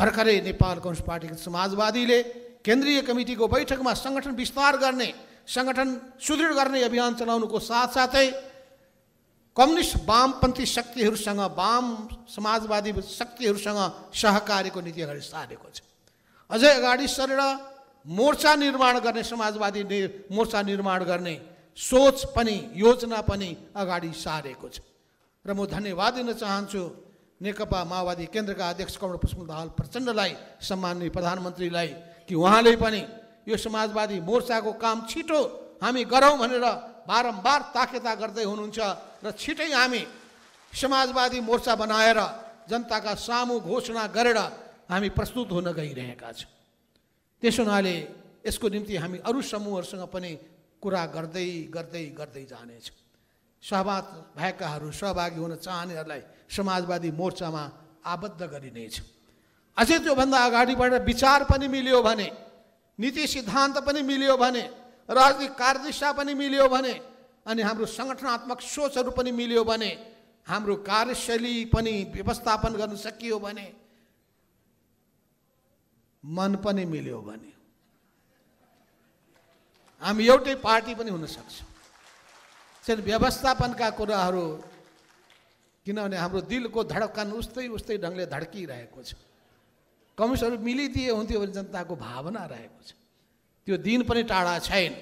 भर्खरै नेपाल कम्युनिस्ट पार्टीको समाजवादीले केन्द्रीय कमिटीको बैठकमा सङ्गठन विस्तार गर्ने सङ्गठन सुदृढ गर्ने अभियान चलाउनुको साथसाथै कम्युनिस्ट वामपन्थी शक्तिहरूसँग वाम समाजवादी शक्तिहरूसँग सहकारीको अगाडि सारेको छ अझै अगाडि सरेर मोर्चा निर्माण गर्ने समाजवादी मोर्चा निर्माण गर्ने सोच पनि योजना पनि अगाडि सारेको छ र म धन्यवाद दिन चाहन्छु नेकपा माओवादी केन्द्रका अध्यक्ष कमल पुष्प दाहाल प्रचण्डलाई सम्माननीय प्रधानमन्त्रीलाई कि उहाँले पनि यो समाजवादी मोर्चाको काम छिटो हामी गरौँ भनेर बारम्बार ताकेता गर्दै हुनुहुन्छ र छिटै हामी समाजवादी मोर्चा बनाएर जनताका सामु घोषणा गरेर हामी प्रस्तुत हुन गइरहेका छौँ त्यस हुनाले यसको निम्ति हामी अरू समूहहरूसँग पनि कुरा गर्दै गर्दै गर्दै जानेछौँ सहभाग भएकाहरू सहभागी हुन चाहनेहरूलाई समाजवादी मोर्चामा आबद्ध गरिनेछ अझै त्योभन्दा अगाडिबाट विचार पनि मिल्यो भने नीति सिद्धान्त पनि मिल्यो भने राजनीतिक कार्यदिशा पनि मिल्यो भने अनि हाम्रो सङ्गठनात्मक सोचहरू पनि मिल्यो भने हाम्रो कार्यशैली पनि व्यवस्थापन गर्न सकियो भने मन पनि मिल्यो भने हामी एउटै पार्टी पनि हुन चाहिँ व्यवस्थापनका कुराहरू किनभने हाम्रो दिलको धडकन उस्तै उस्तै ढङ्गले धड्किरहेको छ कमिसहरू मिलिदिए हुन्थ्यो भने जनताको भावना रहेको छ त्यो दिन पनि टाढा छैन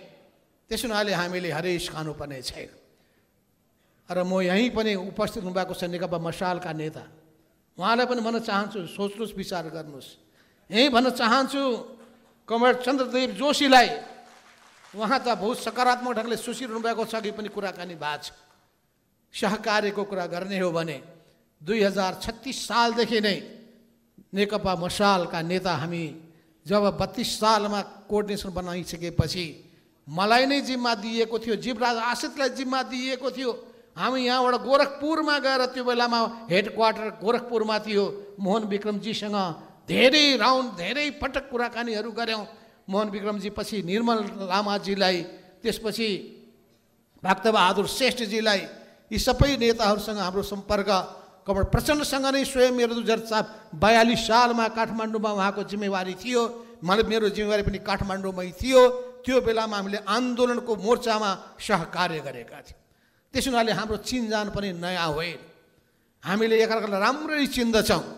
त्यस हुनाले हामीले हरेस खानुपर्ने छैन र म यहीँ पनि उपस्थित हुनुभएको छ नेकपा मसालका नेता उहाँलाई पनि भन्न चाहन्छु सोच्नुहोस् विचार गर्नुहोस् यहीँ भन्न चाहन्छु कमर चन्द्रदेव जोशीलाई उहाँ त बहुत सकारात्मक ढङ्गले सोचिरहनु भएको छ कि पनि कुराकानी भएको छ सहकार्यको कुरा गर्ने हो भने दुई हजार छत्तिस सालदेखि नै नेकपा मसालका नेता हामी जब बत्तिस सालमा कोर्डिनेसन बनाइसकेपछि मलाई नै जिम्मा दिएको थियो जीवराज आशितलाई जिम्मा दिएको थियो हामी यहाँबाट गोरखपुरमा गएर त्यो बेलामा हेड क्वार्टर गोरखपुरमा थियो मोहन विक्रमजीसँग धेरै राउन्ड धेरै पटक कुराकानीहरू गऱ्यौँ मोहन विक्रमजी पछि निर्मल लामाजीलाई त्यसपछि भक्तबहादुर श्रेष्ठजीलाई यी सबै नेताहरूसँग हाम्रो सम्पर्क कमल प्रचण्डसँग नै स्वयं मेरो दुई हजार चार बयालिस सालमा काठमाडौँमा उहाँको जिम्मेवारी थियो मलाई मेरो जिम्मेवारी पनि काठमाडौँमै थियो त्यो बेलामा हामीले आन्दोलनको मोर्चामा सहकार्य गरेका थियौँ त्यस हुनाले हाम्रो चिनजान पनि नयाँ होइन हामीले एकअर्कालाई राम्ररी चिन्दछौँ